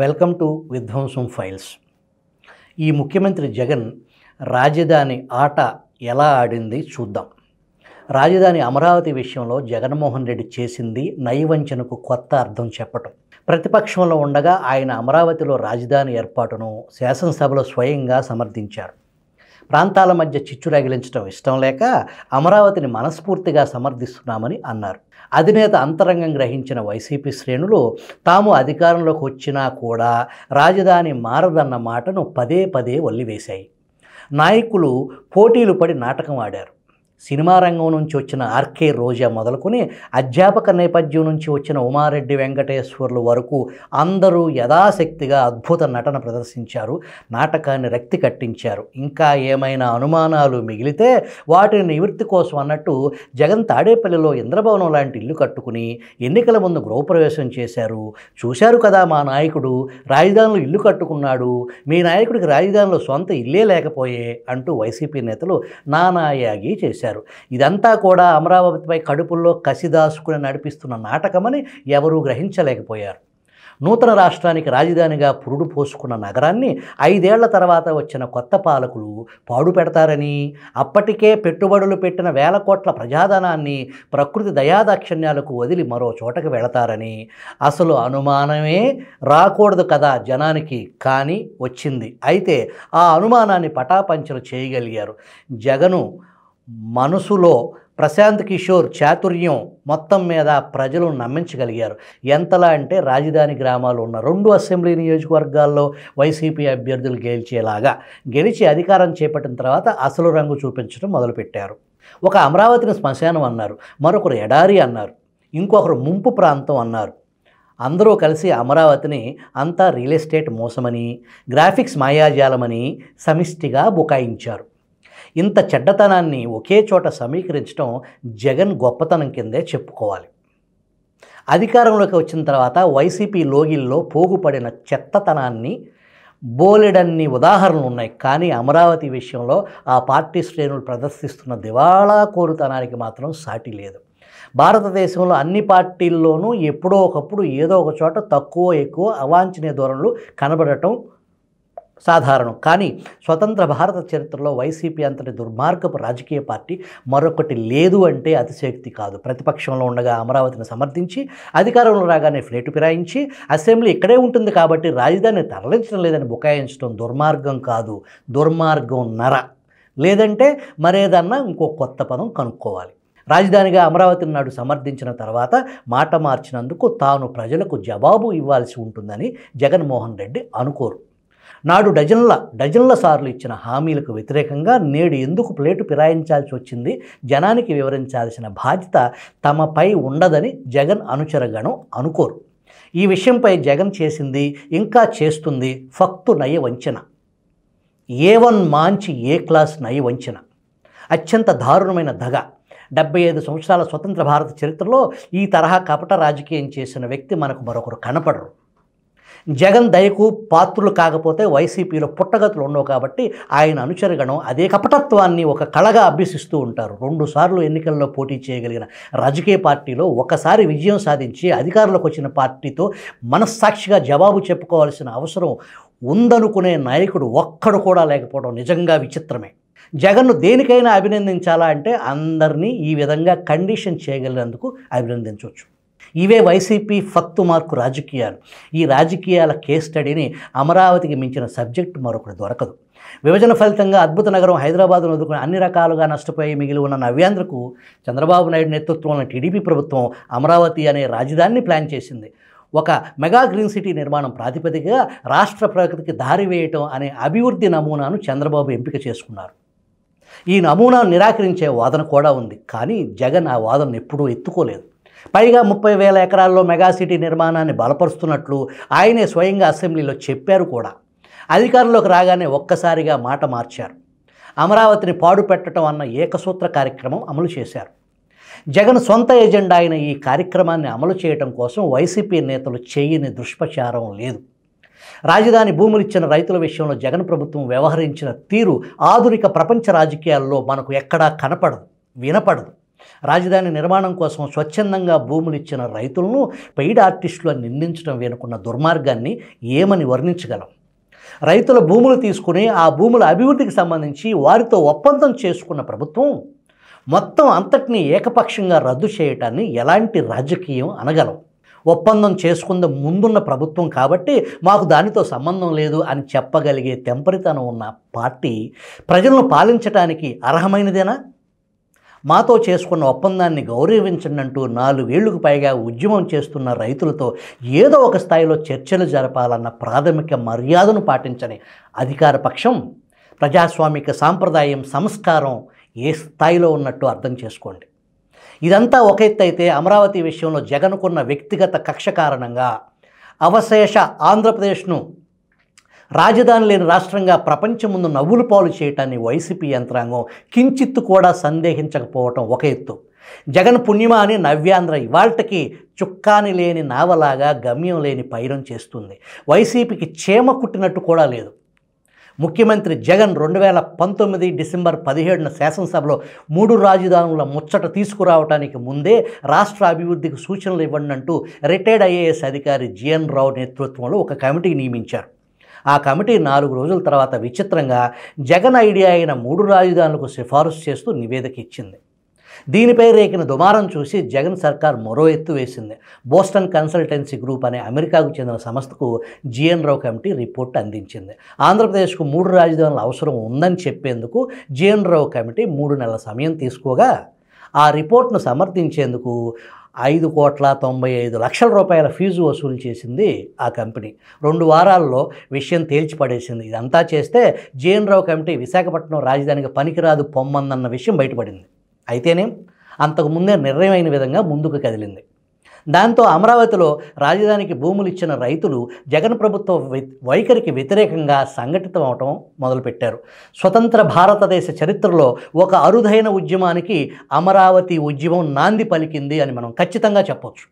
welcome to విధ్వంసం files ఈ ముఖ్యమంత్రి జగన్ రాజధాని ఆట ఎలా ఆడింది చూద్దాం రాజధాని అమరావతి విషయంలో జగన్మోహన్ రెడ్డి చేసింది నైవంచనకు కొత్త అర్థం చెప్పటం ప్రతిపక్షంలో ఉండగా ఆయన అమరావతిలో రాజధాని ఏర్పాటును శాసనసభలో స్వయంగా సమర్థించారు ప్రాంతాల మధ్య చిచ్చు రగిలించడం ఇష్టం లేక అమరావతిని మనస్ఫూర్తిగా సమర్థిస్తున్నామని అన్నారు అధినేత అంతరంగం గ్రహించిన వైసీపీ శ్రేణులు తాము అధికారంలోకి వచ్చినా కూడా రాజధాని మారదన్న మాటను పదే పదే వల్లివేశాయి నాయకులు పోటీలు పడి నాటకం ఆడారు సినిమా రంగం నుంచి వచ్చిన ఆర్కే రోజా మొదలుకొని అధ్యాపక నేపథ్యం నుంచి వచ్చిన ఉమారెడ్డి వెంకటేశ్వర్లు వరకు అందరూ యథాశక్తిగా అద్భుత నటన ప్రదర్శించారు నాటకాన్ని రక్తి కట్టించారు ఇంకా ఏమైనా అనుమానాలు మిగిలితే వాటిని నివృత్తి కోసం అన్నట్టు జగన్ తాడేపల్లిలో ఇంద్రభవనం లాంటి ఇల్లు కట్టుకుని ఎన్నికల ముందు గృహప్రవేశం చేశారు చూశారు కదా మా నాయకుడు రాజధానిలో ఇల్లు కట్టుకున్నాడు మీ నాయకుడికి రాజధానిలో సొంత ఇల్లే లేకపోయే అంటూ వైసీపీ నేతలు నానాయాగి చేశారు చేశారు ఇదంతా కూడా అమరావతిపై కడుపుల్లో కసిదాసుకుని నడిపిస్తున్న నాటకమని ఎవరూ గ్రహించలేకపోయారు నూతన రాష్ట్రానికి రాజధానిగా పురుడు పోసుకున్న నగరాన్ని ఐదేళ్ల తర్వాత వచ్చిన కొత్త పాలకులు పాడు పెడతారని అప్పటికే పెట్టుబడులు పెట్టిన వేల కోట్ల ప్రజాధనాన్ని ప్రకృతి దయాదాక్షిణ్యాలకు వదిలి మరో చోటకు వెళతారని అసలు అనుమానమే రాకూడదు కదా జనానికి కానీ వచ్చింది అయితే ఆ అనుమానాన్ని పటాపంచలు చేయగలిగారు జగను మనసులో ప్రశాంత్ కిషోర్ చాతుర్యం మొత్తం మీద ప్రజలు నమ్మించగలిగారు ఎంతలా అంటే రాజధాని గ్రామాలు ఉన్న రెండు అసెంబ్లీ నియోజకవర్గాల్లో వైసీపీ అభ్యర్థులు గెలిచేలాగా గెలిచి అధికారం చేపట్టిన తర్వాత అసలు రంగు చూపించడం మొదలుపెట్టారు ఒక అమరావతిని శ్మశానం అన్నారు మరొకరు ఎడారి అన్నారు ఇంకొకరు ముంపు ప్రాంతం అన్నారు అందరూ కలిసి అమరావతిని అంతా రియల్ ఎస్టేట్ మోసమని గ్రాఫిక్స్ మాయాజాలమని సమిష్టిగా బుకాయించారు ఇంత చెడ్డతనాన్ని ఒకే చోట సమీకరించడం జగన్ గొప్పతనం కిందే చెప్పుకోవాలి అధికారంలోకి వచ్చిన తర్వాత వైసీపీ లోగిల్లో పోగుపడిన చెత్తతనాన్ని బోలెడన్ని ఉదాహరణలు ఉన్నాయి కానీ అమరావతి విషయంలో ఆ పార్టీ శ్రేణులు ప్రదర్శిస్తున్న దివాళా కోరుతనానికి మాత్రం సాటి లేదు భారతదేశంలో అన్ని పార్టీల్లోనూ ఎప్పుడో ఒకప్పుడు ఏదో ఒక చోట తక్కువ ఎక్కువ అవాంఛనీయ ధోరణులు కనబడటం సాధారణం కానీ స్వతంత్ర భారత చరిత్రలో వైసీపీ అంతటి దుర్మార్గపు రాజకీయ పార్టీ మరొకటి లేదు అంటే అతిశక్తి కాదు ప్రతిపక్షంలో ఉండగా అమరావతిని సమర్థించి అధికారంలో రాగానే ఫ్లేటు పిరాయించి అసెంబ్లీ ఇక్కడే ఉంటుంది కాబట్టి రాజధానిని తరలించడం లేదని బుకాయించడం దుర్మార్గం కాదు దుర్మార్గం నర లేదంటే మరేదన్నా ఇంకో కొత్త పదం కనుక్కోవాలి రాజధానిగా అమరావతిని నాడు సమర్థించిన తర్వాత మాట మార్చినందుకు తాను ప్రజలకు జవాబు ఇవ్వాల్సి ఉంటుందని జగన్మోహన్ రెడ్డి అనుకోరు నాడు డజన్ల డజన్ల సార్లు ఇచ్చిన హామీలకు వ్యతిరేకంగా నేడు ఎందుకు ప్లేటు ఫిరాయించాల్సి వచ్చింది జనానికి వివరించాల్సిన బాధ్యత తమపై ఉండదని జగన్ అనుచరగణం అనుకోరు ఈ విషయంపై జగన్ చేసింది ఇంకా చేస్తుంది ఫక్తు నయ వంచన ఏ వన్ మాంచి ఏ క్లాస్ నయ వంచన అత్యంత దారుణమైన దగ డెబ్బై ఐదు సంవత్సరాల స్వతంత్ర భారత చరిత్రలో ఈ తరహా కపట రాజకీయం చేసిన వ్యక్తి మనకు మరొకరు కనపడరు జగన్ దయకు పాత్రులు కాకపోతే వైసీపీలో పుట్టగతులు ఉండవు కాబట్టి ఆయన అనుచరగణం అదే కపటత్వాన్ని ఒక కళగా అభ్యసిస్తూ ఉంటారు రెండుసార్లు ఎన్నికల్లో పోటీ చేయగలిగిన రాజకీయ పార్టీలో ఒకసారి విజయం సాధించి అధికారంలోకి వచ్చిన పార్టీతో మనస్సాక్షిగా జవాబు చెప్పుకోవాల్సిన అవసరం ఉందనుకునే నాయకుడు ఒక్కడు కూడా లేకపోవడం నిజంగా విచిత్రమే జగన్ను దేనికైనా అభినందించాలా అంటే అందరినీ ఈ విధంగా కండిషన్ చేయగలిగినందుకు అభినందించవచ్చు ఇవే వైసీపీ ఫత్తు మార్కు రాజకీయాలు ఈ రాజకీయాల కేస్ స్టడీని అమరావతికి మించిన సబ్జెక్ట్ మరొకటి దొరకదు విభజన ఫలితంగా అద్భుత నగరం హైదరాబాద్ను వదులుకుని అన్ని రకాలుగా నష్టపోయి మిగిలి ఉన్న నవ్యాంధ్రకు చంద్రబాబు నాయుడు నేతృత్వంలో టీడీపీ ప్రభుత్వం అమరావతి అనే రాజధానిని ప్లాన్ చేసింది ఒక మెగా గ్రీన్ సిటీ నిర్మాణం ప్రాతిపదికగా రాష్ట్ర ప్రగతికి దారి వేయటం అనే అభివృద్ధి నమూనాను చంద్రబాబు ఎంపిక చేసుకున్నారు ఈ నమూనాను నిరాకరించే వాదన కూడా ఉంది కానీ జగన్ ఆ వాదనను ఎప్పుడూ ఎత్తుకోలేదు పైగా ముప్పై వేల ఎకరాల్లో మెగాసిటీ నిర్మాణాన్ని బలపరుస్తున్నట్లు ఆయనే స్వయంగా అసెంబ్లీలో చెప్పారు కూడా అధికారంలోకి రాగానే ఒక్కసారిగా మాట మార్చారు అమరావతిని పాడుపెట్టడం అన్న ఏకసూత్ర కార్యక్రమం అమలు చేశారు జగన్ సొంత ఎజెండా అయిన ఈ కార్యక్రమాన్ని అమలు చేయడం కోసం వైసీపీ నేతలు చేయని దుష్ప్రచారం లేదు రాజధాని భూములు ఇచ్చిన రైతుల విషయంలో జగన్ ప్రభుత్వం వ్యవహరించిన తీరు ఆధునిక ప్రపంచ రాజకీయాల్లో మనకు ఎక్కడా కనపడదు వినపడదు రాజధాని నిర్మాణం కోసం స్వచ్ఛందంగా భూములు ఇచ్చిన రైతులను పెయిడ్ ఆర్టిస్టులు నిందించడం వెనుకున్న దుర్మార్గాన్ని ఏమని వర్ణించగలం రైతుల భూములు తీసుకుని ఆ భూముల అభివృద్ధికి సంబంధించి వారితో ఒప్పందం చేసుకున్న ప్రభుత్వం మొత్తం అంతటిని ఏకపక్షంగా రద్దు చేయటాన్ని ఎలాంటి రాజకీయం అనగలం ఒప్పందం చేసుకుంద ముందున్న ప్రభుత్వం కాబట్టి మాకు దానితో సంబంధం లేదు అని చెప్పగలిగే తెంపరితనం ఉన్న పార్టీ ప్రజలను పాలించడానికి అర్హమైనదేనా మాతో చేసుకున్న ఒప్పందాన్ని గౌరవించండి అంటూ నాలుగేళ్లకు పైగా ఉద్యమం చేస్తున్న రైతులతో ఏదో ఒక స్థాయిలో చర్చలు జరపాలన్న ప్రాథమిక మర్యాదను పాటించని అధికార పక్షం ప్రజాస్వామిక సాంప్రదాయం సంస్కారం ఏ స్థాయిలో ఉన్నట్టు అర్థం చేసుకోండి ఇదంతా ఒక ఎత్తు అయితే అమరావతి విషయంలో జగన్కున్న వ్యక్తిగత కక్ష కారణంగా అవశేష ఆంధ్రప్రదేశ్ను రాజధాని లేని రాష్ట్రంగా ప్రపంచం ముందు నవ్వులు పాలు చేయటాన్ని వైసీపీ యంత్రాంగం కించిత్తు కూడా సందేహించకపోవటం ఒక ఎత్తు జగన్ పుణ్యమా అని నవ్యాంధ్ర ఇవాల్టకి చుక్కాని లేని నావలాగా గమ్యం లేని పైరం చేస్తుంది వైసీపీకి చేమ కుట్టినట్టు కూడా లేదు ముఖ్యమంత్రి జగన్ రెండు వేల పంతొమ్మిది డిసెంబర్ పదిహేడున శాసనసభలో మూడు రాజధానుల ముచ్చట తీసుకురావడానికి ముందే రాష్ట్ర అభివృద్ధికి సూచనలు ఇవ్వండి అంటూ రిటైర్డ్ ఐఏఎస్ అధికారి జిఎన్ రావు నేతృత్వంలో ఒక కమిటీ నియమించారు ఆ కమిటీ నాలుగు రోజుల తర్వాత విచిత్రంగా జగన్ ఐడియా అయిన మూడు రాజధానులకు సిఫారసు చేస్తూ నివేదిక ఇచ్చింది దీనిపై రేకిన దుమారం చూసి జగన్ సర్కార్ మరో ఎత్తు వేసింది బోస్టన్ కన్సల్టెన్సీ గ్రూప్ అనే అమెరికాకు చెందిన సంస్థకు జిఎన్ రావు కమిటీ రిపోర్ట్ అందించింది ఆంధ్రప్రదేశ్కు మూడు రాజధానులు అవసరం ఉందని చెప్పేందుకు జిఎన్ రావు కమిటీ మూడు నెలల సమయం తీసుకోగా ఆ రిపోర్ట్ను సమర్థించేందుకు ఐదు కోట్ల తొంభై ఐదు లక్షల రూపాయల ఫీజు వసూలు చేసింది ఆ కంపెనీ రెండు వారాల్లో విషయం తేల్చిపడేసింది ఇదంతా చేస్తే రావు కమిటీ విశాఖపట్నం రాజధానికి పనికిరాదు పొమ్మందన్న విషయం బయటపడింది అయితేనే అంతకుముందే నిర్ణయమైన విధంగా ముందుకు కదిలింది దాంతో అమరావతిలో రాజధానికి భూములు ఇచ్చిన రైతులు జగన్ ప్రభుత్వ వైఖరికి వ్యతిరేకంగా సంఘటితం మొదలుపెట్టారు స్వతంత్ర భారతదేశ చరిత్రలో ఒక అరుదైన ఉద్యమానికి అమరావతి ఉద్యమం నాంది పలికింది అని మనం ఖచ్చితంగా చెప్పొచ్చు